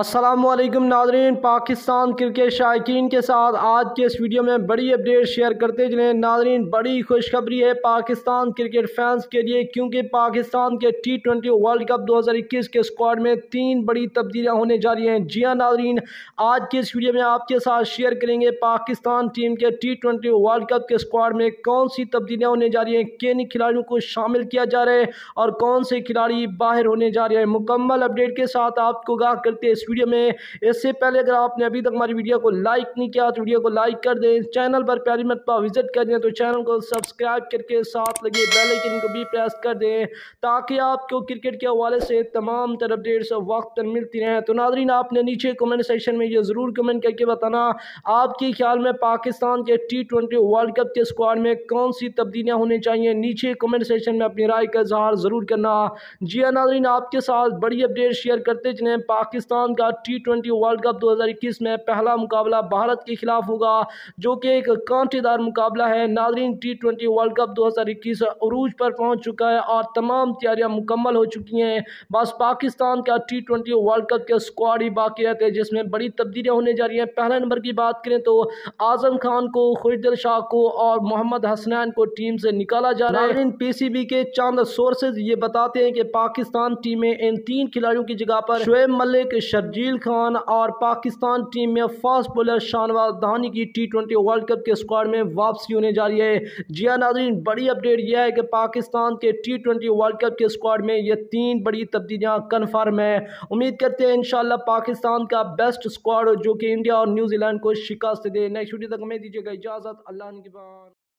असलम नाजरीन पाकिस्तान क्रिकेट शायकीन के साथ आज के इस वीडियो में बड़ी अपडेट शेयर करते चलें नाजरीन बड़ी खुशखबरी है पाकिस्तान क्रिकेट फैंस के लिए क्योंकि पाकिस्तान के टी ट्वेंटी वर्ल्ड कप 2021 के स्क्वाड में तीन बड़ी तब्दीलियां होने जा रही हैं जी हाँ नाजरीन आज के इस वीडियो में आपके साथ शेयर करेंगे पाकिस्तान टीम के टी ट्वेंटी वर्ल्ड कप के स्क्वाड में कौन सी तब्दीलियाँ होने जा रही हैं किन खिलाड़ियों को शामिल किया जा रहा है और कौन से खिलाड़ी बाहर होने जा रहे हैं मुकम्मल अपडेट के साथ आपको गाह करते इस वीडियो में इससे पहले अगर आपने अभी तक हमारी वीडियो को लाइक नहीं किया तो वीडियो को लाइक कर दें चैनल पर प्यारी मत पर विजिट कर दें तो चैनल को सब्सक्राइब करके साथ लगे बेलाइकन को भी प्रेस कर दें ताकि आपको क्रिकेट के हवाले से तमाम तर अपडेट्स वक्त पर मिलती रहें तो नाजरीन आपने नीचे कमेंट सेक्शन में ये ज़रूर कमेंट करके बताना आपके ख्याल में पाकिस्तान के टी ट्वेंटी वर्ल्ड कप के स्क्वाड में कौन सी तब्दीलियाँ होनी चाहिए नीचे कमेंट सेक्शन में अपनी राय का इजहार ज़रूर करना जिया हाँ नाजरीन आपके साथ बड़ी अपडेट शेयर करते चलें पाकिस्तान पाकिस्तान का टी ट्वेंटी वर्ल्ड कप 2021 में पहला मुकाबला भारत के खिलाफ होगा जो कि एक कांटेदार मुकाबला है नाजरीन टी ट्वेंटी वर्ल्ड कप 2021 अरूज पर पहुंच चुका है और तमाम तैयारियां मुकम्मल हो चुकी हैं बस पाकिस्तान का टी ट्वेंटी वर्ल्ड कप के स्क्वाड ही बाकी रहते हैं जिसमें बड़ी तब्दीलियाँ होने जा रही हैं पहले नंबर की बात करें तो आजम खान को खुशदिल शाह को और मोहम्मद हसनैन को टीम से निकाला जा रहा है इन पीसीबी के चंद सोर्सेज ये बताते हैं कि पाकिस्तान टीमें इन तीन खिलाड़ियों की जगह पर शुएब मलिक शर शर्जील खान और पाकिस्तान टीम में फास्ट बॉलर शानवाज धानी की टी ट्वेंटी वर्ल्ड कप के स्क्वाड में वापसी होने जा रही है जिया नाजरीन बड़ी अपडेट यह है कि पाकिस्तान के टी ट्वेंटी वर्ल्ड कप के स्क्वाड में यह तीन बड़ी तब्दीलियाँ कन्फर्म है उम्मीद करते हैं इन पाकिस्तान का बेस्ट स्क्वाड जो कि इंडिया और न्यूजीलैंड को शिकस्त दे नेक्स्ट वीडियो तक हमें दीजिएगा इजाज़त अल्लाह के बाद